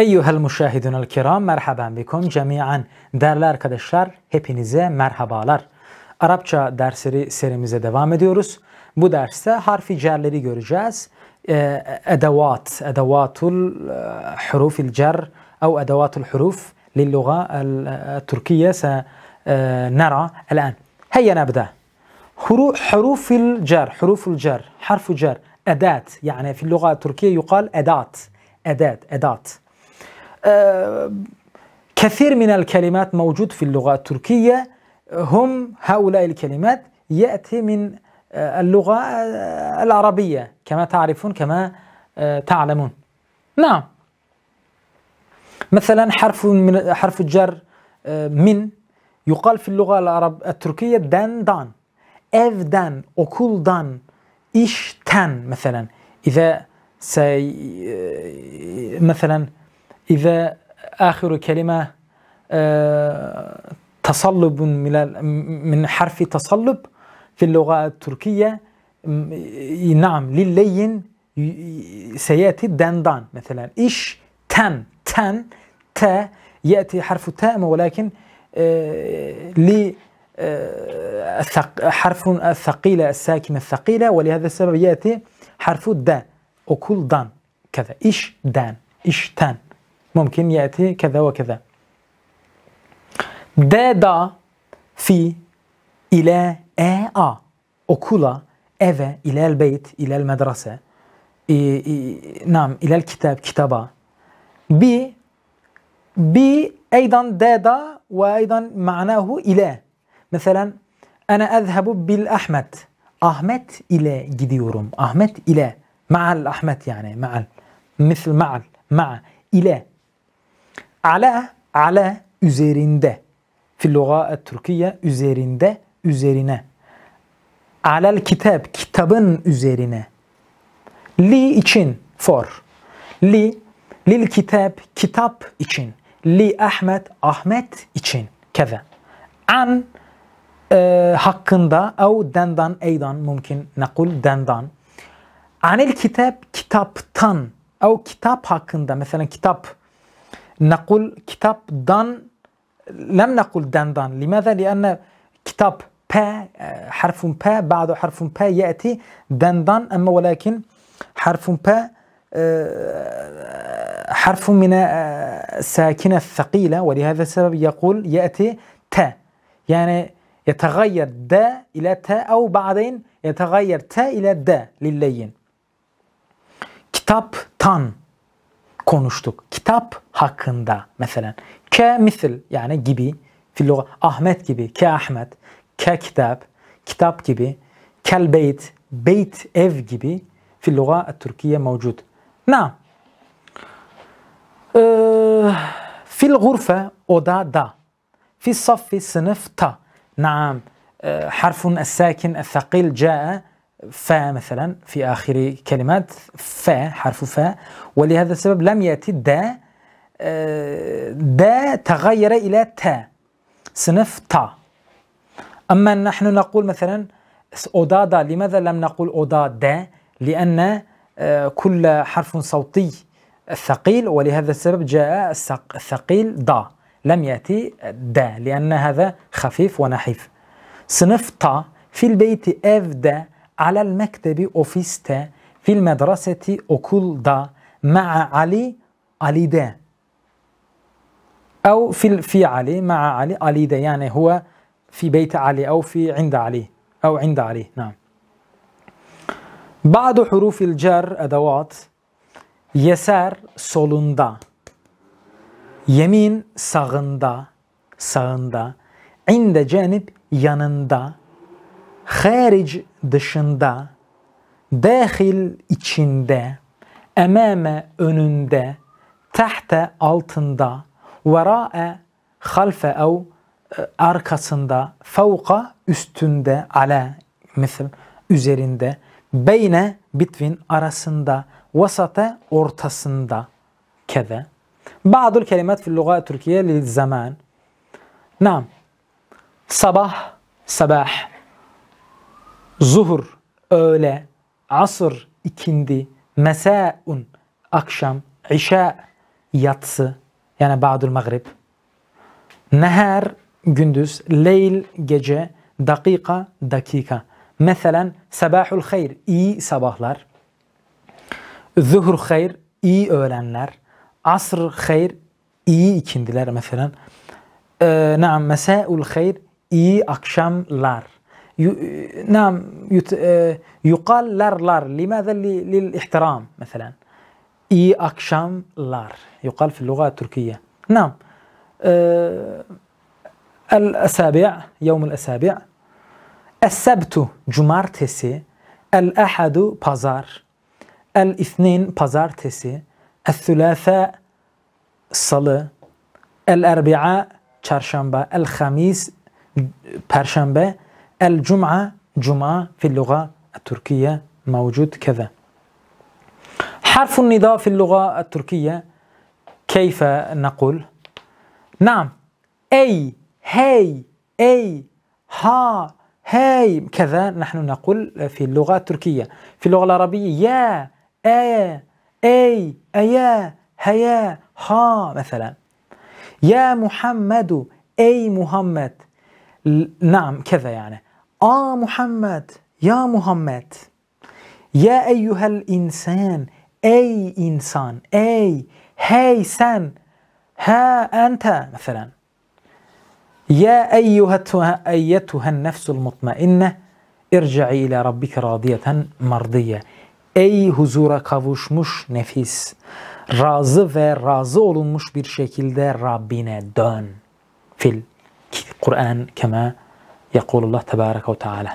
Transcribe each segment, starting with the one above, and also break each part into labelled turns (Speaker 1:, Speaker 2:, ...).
Speaker 1: أيها المشاهدون الكرام مرحبا بكم جميعا değerli arkadaşlar hepinize merhabalar. Arapça dersleri serimize devam ediyoruz. Bu derste harfi cerleri جاز أدوات أدوات اه، حروف الجر أو أدوات الحروف للغة التركية سنرى اه، الآن هيا نبدأ حروف الجر حروف الجر حرف جر أداة يعني في اللغة التركية يقال أداة أداة أداة كثير من الكلمات موجود في اللغة التركية هم هؤلاء الكلمات يأتي من آه، اللغة آه، العربية كما تعرفون كما آه، تعلمون نعم مثلا حرف من حرف الجر من يقال في اللغة العرب التركية دان دان دان ايش تان مثلا إذا سي مثلا إذا آخر كلمة آه، تصلب من من حرف تصلب في اللغة التركية نعم للين سيأتي دندان مثلا إيش تن تن تا يأتي حرف تاء ولكن آه، ل آه، حرف الثقيلة الساكنة الثقيلة ولهذا السبب يأتي حرف دا أكل دان كذا إيش دان إيش تان ممكن يأتي كذا وكذا دادا في إلى آ آ أوكولا إذا إلى البيت إلى المدرسة إي إي نعم إلى الكتاب كتابة بي بي أيضا دادا وأيضا معناه إلى مثلا أنا أذهب بالأحمد أحمد إلى جديورم أحمد إلى مع الأحمد يعني مع مثل مع مع إلى ala ala üzerinde fil lugat Türkiye üzerinde üzerine Alal kitap kitabın üzerine li için for li lil kitap kitap için li Ahmet Ahmet için keve an e, hakkında ev dendan eydan mümkün nakul dendan anil kitap kitaptan ev kitap hakkında mesela kitap نقول كتاب دان لم نقل دان لماذا؟ لأن كتاب با حرف با بعد حرف با يأتي دان أما ولكن حرف با آه، حرف من آه، الساكنة الثقيلة ولهذا السبب يقول يأتي تا يعني يتغير دا إلى تا أو بعدين يتغير تا إلى دا للين كتاب تان konuştuk. Kitap hakkında mesela. Ke misil yani gibi. Filloga Ahmet gibi. Ke Ahmet. Ke kitap. Kitap gibi. Kel beyt. Beyt ev gibi. Filloga Türkiye mevcut. Na. Ee, fil gurfe da. Fil saffi sınıfta. Naam. Ee, harfun es-sakin es-sakil ca'e. فا مثلا في آخر كلمات فا حرف فا ولهذا السبب لم يأتي دا دا تغير إلى تا صنف تا أما نحن نقول مثلا أودادا لماذا لم نقول أودادا لأن آه، كل حرف صوتي الثقيل ولهذا السبب جاء الثقيل دا لم يأتي دا لأن هذا خفيف ونحيف صنف تا في البيت اف دا على المكتب أوفيستا في المدرسة دا مع علي أليدا أو في في علي مع علي أليدا يعني هو في بيت علي أو في عند علي أو عند علي نعم بعض حروف الجر أدوات يسار سولوندا يمين ساغندا ساغندا عند جانب يانندا haric dışında, dahil içinde, emame önünde, tahta altında, vera'e halfe ev arkasında, fevka üstünde, ala, misal üzerinde, beyne between arasında, vasate ortasında kede. Bazı kelimet fil lugayet Türkiye lil zaman. Nam. Sabah, sabah. Zuhur, öğle, asır, ikindi, mesaun, akşam, işa, yatsı yani ba'dul magrib. Neher, gündüz, leyl, gece, dakika, dakika. Mesela sabahul hayr, iyi sabahlar. Zuhur hayr, iyi öğlenler. Asr hayr, iyi ikindiler mesela. Ee, naam, mesaul hayr, iyi akşamlar. نعم آه، يقال لار لار لماذا للاحترام مثلا اي اكشام لار يقال في اللغة التركية نعم الاسابع آه، الأسابيع يوم الأسابيع السبت جمارتسي الأحد بازار الاثنين بازارتسي الثلاثاء صلي الاربعاء تشارشامبا الخميس بارشامبا الجمعة جمعة في اللغة التركية موجود كذا حرف النداء في اللغة التركية كيف نقول نعم أي هاي أي ها هاي كذا نحن نقول في اللغة التركية في اللغة العربية يا أي أي أيا هيا ها مثلا يا محمد أي محمد نعم كذا يعني Aa Muhammed, ya Muhammed. Ya eyyuhel insan, ey insan, ey, hey sen, ha ente mesela. Ya eyyuhetuhen nefsul mutmainne irci'i ile rabbike radiyeten mardiye. Ey huzura kavuşmuş nefis, razı ve razı olunmuş bir şekilde Rabbine dön. Fil Kur'an kema يقول الله تبارك وتعالى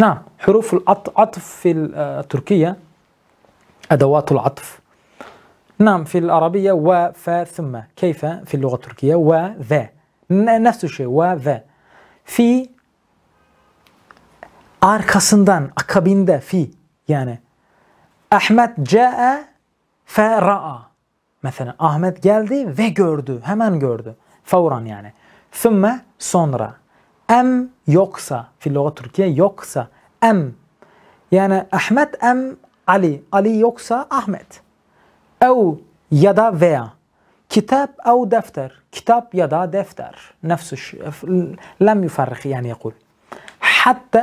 Speaker 1: نعم حروف العطف في التركية أدوات العطف نعم في العربية و ف ثم كيف في اللغة التركية و ذا نفس الشيء و ذا في arkasından akabinde fi yani Ahmet ca'e fe ra'a mesela Ahmet geldi ve gördü hemen gördü fauran yani thumme sonra أم يقصى في اللغة التركية يقصى أم يعني أحمد أم علي علي يقصى أحمد أو يدا veya كتاب أو دفتر كتاب يدا دفتر نفس الشيء لم يفرق يعني يقول حتى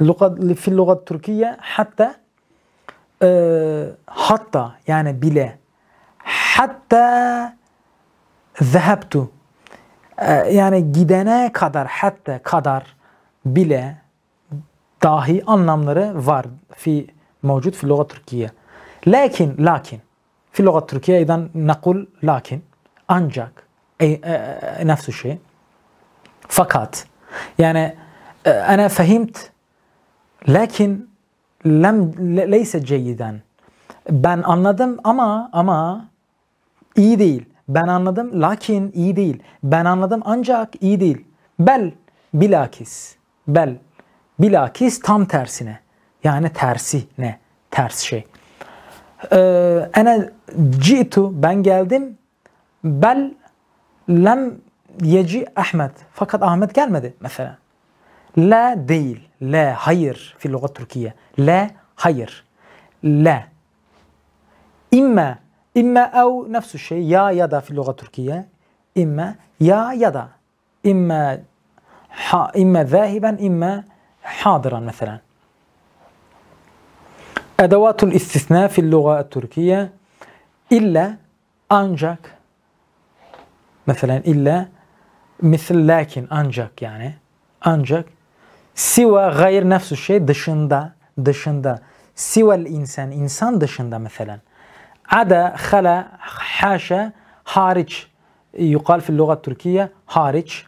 Speaker 1: اللغة في اللغة التركية حتى آه، حتى يعني بلا حتى ذهبت Ee, yani gidene kadar hatta kadar bile dahi anlamları var fi mevcut fi lügat Türkiye. Lakin lakin fi lügat Türkiye idan nakul lakin ancak e, e, e nefsu şey. Fakat yani e, ana fahimt lakin lem leyse ceyiden. Ben anladım ama ama iyi değil. Ben anladım lakin iyi değil. Ben anladım ancak iyi değil. Bel bilakis. Bel bilakis tam tersine. Yani tersi ne? Ters şey. Ee, ene citu ben geldim. Bel lem yeci Ahmet. Fakat Ahmet gelmedi mesela. La değil. La hayır. Fil lugat Türkiye. La hayır. La. İmme إما أو نفس الشيء يا يدا في اللغة التركية إما يا يدا إما ح... إما ذاهبا إما حاضرا مثلا أدوات الاستثناء في اللغة التركية إلا أنجك مثلا إلا مثل لكن أنجك يعني أنجك سوى غير نفس الشيء دشندا دشندا سوى الإنسان إنسان دشندا مثلا Ada, hala, haşa, hariç. Yukal fil lügat Türkiye, hariç.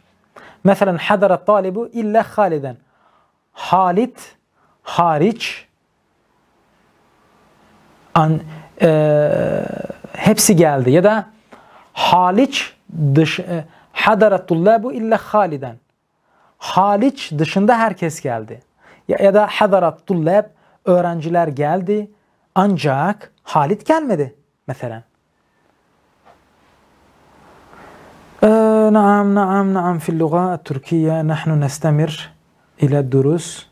Speaker 1: Mesela hadara talibu illa haliden. halit, hariç. An, e, hepsi geldi. Ya da haliç, dış, e, hadara tullabu illa haliden. Haliç dışında herkes geldi. Ya, ya da hadarat tullab öğrenciler geldi ancak Halit gelmedi mesela. نعم نعم نعم في اللغة التركية نحن نستمر إلى الدروس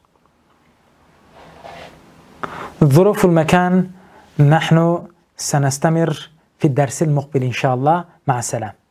Speaker 1: ظروف المكان نحن سنستمر في الدرس المقبل إن شاء الله مع السلامة